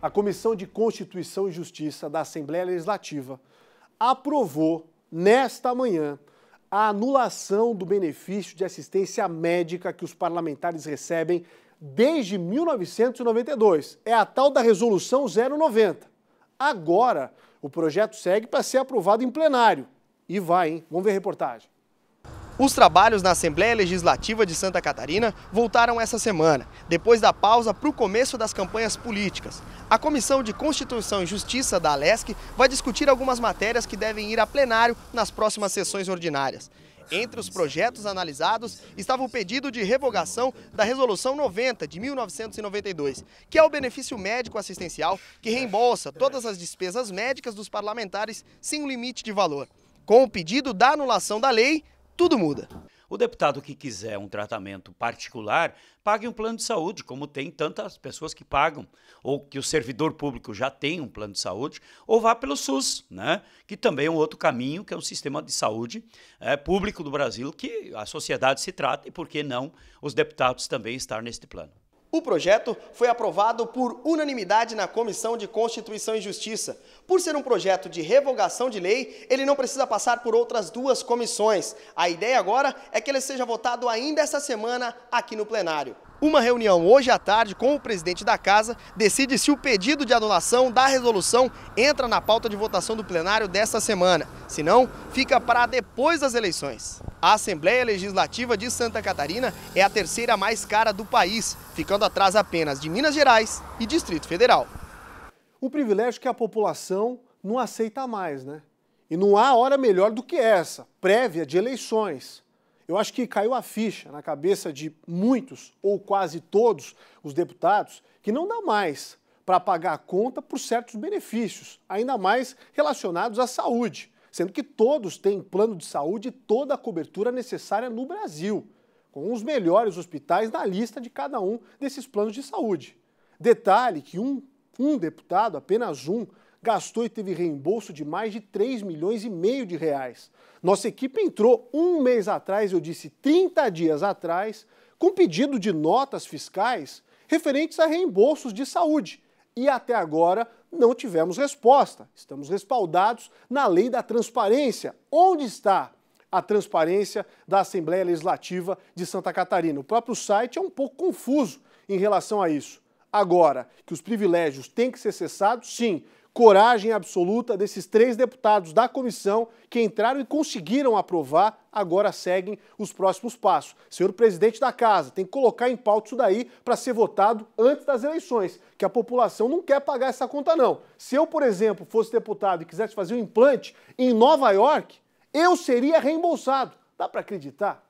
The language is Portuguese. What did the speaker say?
a Comissão de Constituição e Justiça da Assembleia Legislativa aprovou nesta manhã a anulação do benefício de assistência médica que os parlamentares recebem desde 1992. É a tal da Resolução 090. Agora, o projeto segue para ser aprovado em plenário. E vai, hein? Vamos ver a reportagem. Os trabalhos na Assembleia Legislativa de Santa Catarina voltaram essa semana, depois da pausa para o começo das campanhas políticas. A Comissão de Constituição e Justiça da Alesc vai discutir algumas matérias que devem ir a plenário nas próximas sessões ordinárias. Entre os projetos analisados estava o pedido de revogação da Resolução 90 de 1992, que é o benefício médico assistencial que reembolsa todas as despesas médicas dos parlamentares sem um limite de valor. Com o pedido da anulação da lei, tudo muda. O deputado que quiser um tratamento particular, pague um plano de saúde, como tem tantas pessoas que pagam, ou que o servidor público já tem um plano de saúde, ou vá pelo SUS, né? que também é um outro caminho, que é um sistema de saúde é, público do Brasil, que a sociedade se trata, e por que não os deputados também estar neste plano. O projeto foi aprovado por unanimidade na Comissão de Constituição e Justiça. Por ser um projeto de revogação de lei, ele não precisa passar por outras duas comissões. A ideia agora é que ele seja votado ainda esta semana aqui no plenário. Uma reunião hoje à tarde com o presidente da casa decide se o pedido de anulação da resolução entra na pauta de votação do plenário desta semana. Se não, fica para depois das eleições. A Assembleia Legislativa de Santa Catarina é a terceira mais cara do país, ficando atrás apenas de Minas Gerais e Distrito Federal. O privilégio que a população não aceita mais, né? E não há hora melhor do que essa, prévia de eleições. Eu acho que caiu a ficha na cabeça de muitos ou quase todos os deputados que não dá mais para pagar a conta por certos benefícios, ainda mais relacionados à saúde sendo que todos têm plano de saúde e toda a cobertura necessária no Brasil, com os melhores hospitais na lista de cada um desses planos de saúde. Detalhe que um, um deputado, apenas um, gastou e teve reembolso de mais de 3 milhões e meio de reais. Nossa equipe entrou um mês atrás, eu disse 30 dias atrás, com pedido de notas fiscais referentes a reembolsos de saúde. E até agora não tivemos resposta. Estamos respaldados na lei da transparência. Onde está a transparência da Assembleia Legislativa de Santa Catarina? O próprio site é um pouco confuso em relação a isso. Agora, que os privilégios têm que ser cessados, sim, coragem absoluta desses três deputados da comissão que entraram e conseguiram aprovar, agora seguem os próximos passos. Senhor presidente da casa, tem que colocar em pauta isso daí para ser votado antes das eleições, que a população não quer pagar essa conta não. Se eu, por exemplo, fosse deputado e quisesse fazer um implante em Nova York, eu seria reembolsado. Dá para acreditar?